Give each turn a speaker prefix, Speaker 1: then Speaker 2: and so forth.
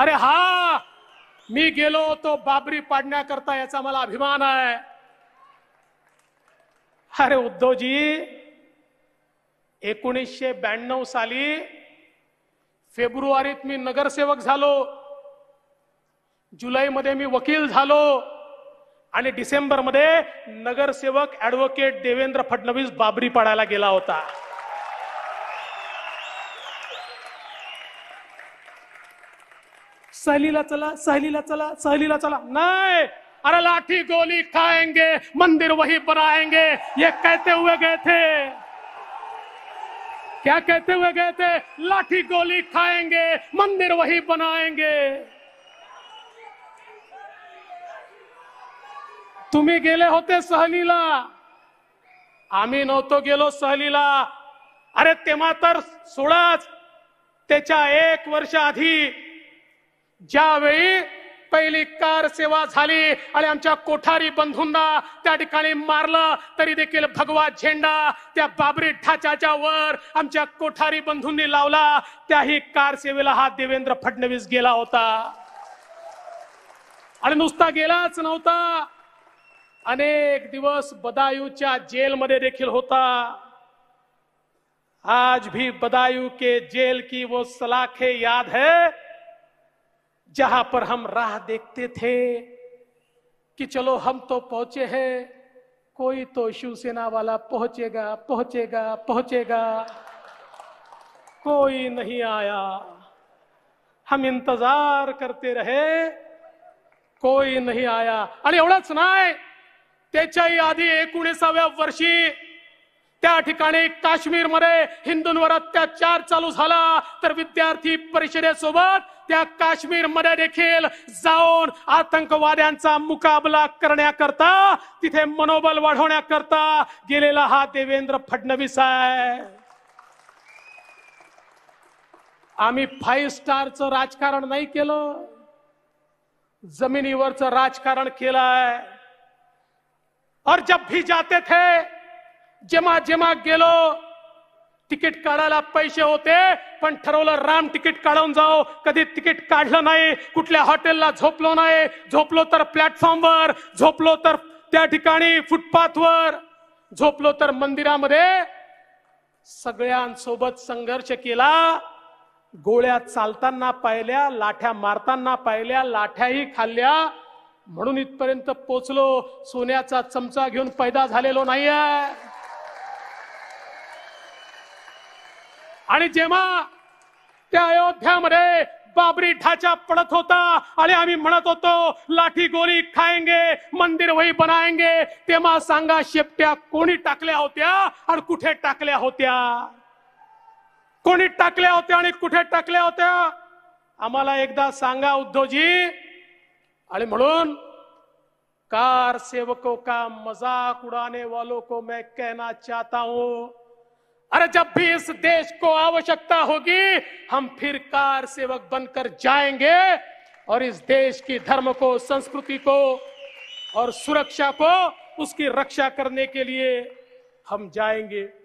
Speaker 1: अरे हा मी गेलो होतो बाबरी पाडण्याकरता याचा मला अभिमान आहे अरे उद्धवजी एकोणीसशे ब्याण्णव साली फेब्रुवारीत मी नगरसेवक झालो जुलैमध्ये मी वकील झालो आणि डिसेंबरमध्ये नगरसेवक ॲडव्होकेट देवेंद्र फडणवीस बाबरी पाडायला गेला होता सहलीला चला सहलीला चला सहलीला चला नहीं अरे लाठी गोली खाएंगे मंदिर वही बनाएंगे ये कहते हुए गए थे क्या कहते हुए गए थे लाठी गोली खाएंगे मंदिर वही बनाएंगे तुम्ही गेले होते सहलीला आम्ही नव्हतो गेलो सहलीला अरे तेव्हा तर सोळाच त्याच्या एक वर्ष आधी ज्यावेळी पहिली कार सेवा झाली आणि आमच्या कोठारी बंधूंना त्या ठिकाणी मारलं तरी देखील भगवा झेंडा त्या बाबरी ढाच्याच्या वर आमच्या कोठारी बंधूंनी लावला त्याही कार सेवेला हा देवेंद्र फडणवीस गेला होता आणि नुसता गेलाच नव्हता अनेक दिवस बदायूच्या जेलमध्ये देखील होता आज भी बदायू के जेल की वो सलाखे याद है जहां पर हम राह देखते थे कि चलो हम तो पहुंचे हैं कोई तो शिवसेना वाला पहुंचेगा पहुंचेगा पहुंचेगा कोई नहीं आया हम इंतजार करते रहे कोई नहीं आया अरे एवढंच नाही त्याच्याही आधी एकोणीसाव्या वर्षी काश्मीर मध्य हिंदू हिंदूंवर अत्याचार चालू तर विद्यार्थी परिषदेसोबत त्या काश्मीरमध्ये देखील जाऊन आतंकवाद्यांचा मुकाबला करण्याकरता तिथे मनोबल वाढवण्याकरता गेलेला हा देवेंद्र फडणवीस आहे आम्ही फाईव्ह स्टारचं राजकारण नाही केलं जमिनीवरचं राजकारण केलंय और जब भी जाते थे जेव्हा जेव्हा गेलो तिकीट काढायला पैसे होते पण ठरवलं राम तिकीट काढून जाओ कधी तिकीट काढलं नाही कुठल्या हॉटेलला झोपलो नाही झोपलो तर प्लॅटफॉर्मवर झोपलो तर त्या ठिकाणी फुटपाथवर झोपलो तर मंदिरामध्ये सगळ्यांसोबत संघर्ष केला गोळ्या चालताना पाहिल्या लाठ्या मारताना पाहिल्या लाठ्याही खाल्ल्या म्हणून इथपर्यंत पोचलो सोन्याचा चमचा घेऊन पैदा झालेलो नाहीये आणि जेव्हा त्या अयोध्यामध्ये बाबरी ढाचा पडत होता आणि आम्ही म्हणत होतो लाठी गोळी खायंगे मंदिर वही बनायंगे तेव्हा सांगा शेपट्या कोणी टाकल्या होत्या आणि कुठे टाकल्या होत्या कोणी टाकल्या होत्या आणि कुठे टाकल्या होत्या आम्हाला एकदा सांगा उद्धवजी आणि म्हणून कार सेवकों का मजाक उड़ाने वालों को मैं कहना चाहता हूं अरे जब भी इस देश को आवश्यकता होगी हम फिर कार सेवक बनकर जाएंगे और इस देश की धर्म को संस्कृति को और सुरक्षा को उसकी रक्षा करने के लिए हम जाएंगे